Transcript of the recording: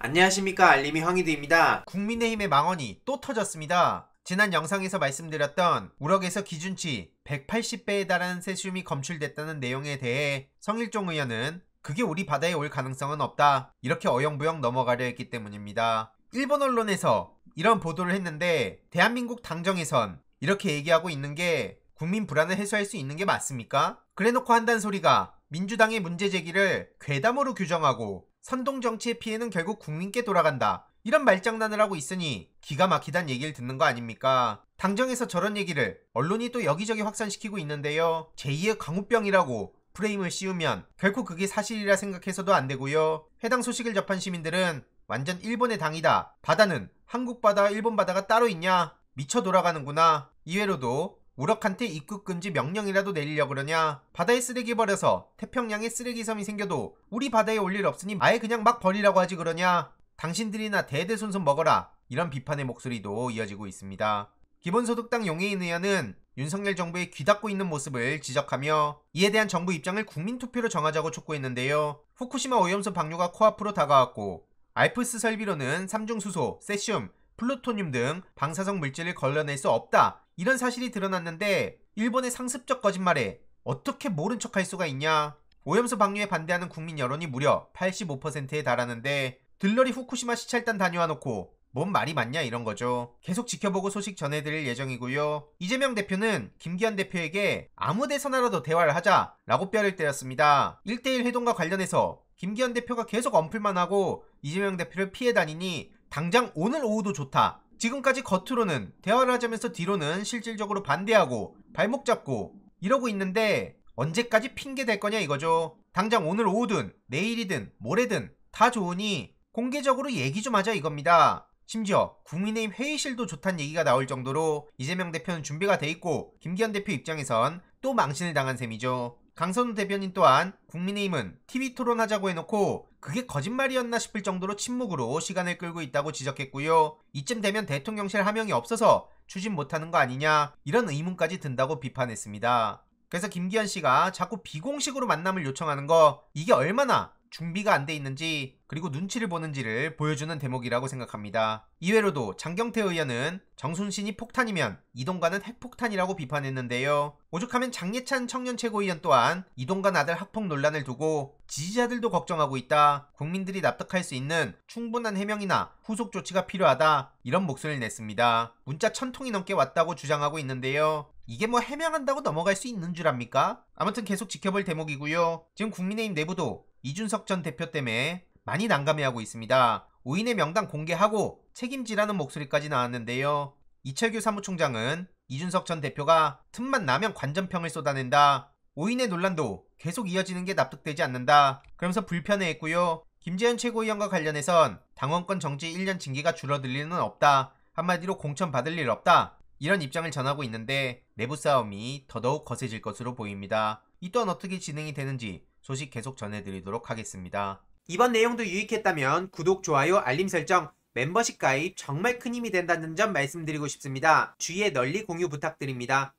안녕하십니까 알림이 황희드입니다. 국민의힘의 망언이 또 터졌습니다. 지난 영상에서 말씀드렸던 우럭에서 기준치 180배에 달하는 세슘이 검출됐다는 내용에 대해 성일종 의원은 그게 우리 바다에 올 가능성은 없다 이렇게 어영부영 넘어가려 했기 때문입니다. 일본 언론에서 이런 보도를 했는데 대한민국 당정에선 이렇게 얘기하고 있는 게 국민 불안을 해소할 수 있는 게 맞습니까? 그래놓고 한단 소리가 민주당의 문제 제기를 괴담으로 규정하고 선동 정치의 피해는 결국 국민께 돌아간다. 이런 말장난을 하고 있으니 기가 막히단 얘기를 듣는 거 아닙니까? 당정에서 저런 얘기를 언론이 또 여기저기 확산시키고 있는데요. 제2의 강우병이라고 프레임을 씌우면 결코 그게 사실이라 생각해서도 안 되고요. 해당 소식을 접한 시민들은 완전 일본의 당이다. 바다는 한국 바다와 일본 바다가 따로 있냐? 미쳐 돌아가는구나. 이외로도 우럭한테 입국 금지 명령이라도 내리려 그러냐? 바다에 쓰레기 버려서 태평양에 쓰레기섬이 생겨도 우리 바다에 올 일 없으니 아예 그냥 막 버리라고 하지 그러냐? 당신들이나 대대손손 먹어라. 이런 비판의 목소리도 이어지고 있습니다. 기본소득당 용해인 의원은 윤석열 정부의 귀닫고 있는 모습을 지적하며 이에 대한 정부 입장을 국민투표로 정하자고 촉구했는데요. 후쿠시마 오염수 방류가 코앞으로 다가왔고 알프스 설비로는 삼중수소, 세슘, 플루토늄 등 방사성 물질을 걸러낼 수 없다 이런 사실이 드러났는데 일본의 상습적 거짓말에 어떻게 모른 척할 수가 있냐. 오염수 방류에 반대하는 국민 여론이 무려 85%에 달하는데 들러리 후쿠시마 시찰단 다녀와 놓고 뭔 말이 맞냐 이런 거죠. 계속 지켜보고 소식 전해드릴 예정이고요. 이재명 대표는 김기현 대표에게 아무 데서나라도 대화를 하자라고 뼈를 때렸습니다. 1대1 회동과 관련해서 김기현 대표가 계속 언플만 하고 이재명 대표를 피해 다니니 당장 오늘 오후도 좋다. 지금까지 겉으로는 대화를 하자면서 뒤로는 실질적으로 반대하고 발목 잡고 이러고 있는데 언제까지 핑계 댈 거냐 이거죠. 당장 오늘 오후든 내일이든 모레든 다 좋으니 공개적으로 얘기 좀 하자 이겁니다. 심지어 국민의힘 회의실도 좋다는 얘기가 나올 정도로 이재명 대표는 준비가 돼 있고 김기현 대표 입장에선 또 망신을 당한 셈이죠. 강선우 대변인 또한 국민의힘은 TV 토론하자고 해놓고 그게 거짓말이었나 싶을 정도로 침묵으로 시간을 끌고 있다고 지적했고요. 이쯤 되면 대통령실 하명이 없어서 추진 못하는 거 아니냐 이런 의문까지 든다고 비판했습니다. 그래서 김기현 씨가 자꾸 비공식으로 만남을 요청하는 거 이게 얼마나 준비가 안 돼 있는지 그리고 눈치를 보는지를 보여주는 대목이라고 생각합니다. 이외로도 장경태 의원은 정순신이 폭탄이면 이동관은 핵폭탄이라고 비판했는데요. 오죽하면 장예찬 청년 최고위원 또한 이동관 아들 학폭 논란을 두고 지지자들도 걱정하고 있다. 국민들이 납득할 수 있는 충분한 해명이나 후속 조치가 필요하다. 이런 목소리를 냈습니다. 문자 천 통이 넘게 왔다고 주장하고 있는데요. 이게 뭐 해명한다고 넘어갈 수 있는 줄 압니까? 아무튼 계속 지켜볼 대목이고요. 지금 국민의힘 내부도 이준석 전 대표 때문에 많이 난감해하고 있습니다. 5인의 명단 공개하고 책임지라는 목소리까지 나왔는데요. 이철규 사무총장은 이준석 전 대표가 틈만 나면 관전평을 쏟아낸다. 5인의 논란도 계속 이어지는 게 납득되지 않는다. 그러면서 불편해했고요. 김재현 최고위원과 관련해선 당원권 정지 1년 징계가 줄어들 리는 없다. 한마디로 공천 받을 일 없다. 이런 입장을 전하고 있는데 내부 싸움이 더더욱 거세질 것으로 보입니다. 이 또한 어떻게 진행이 되는지 소식 계속 전해드리도록 하겠습니다. 이번 내용도 유익했다면 구독, 좋아요, 알림 설정, 멤버십 가입 정말 큰 힘이 된다는 점 말씀드리고 싶습니다. 주위에 널리 공유 부탁드립니다.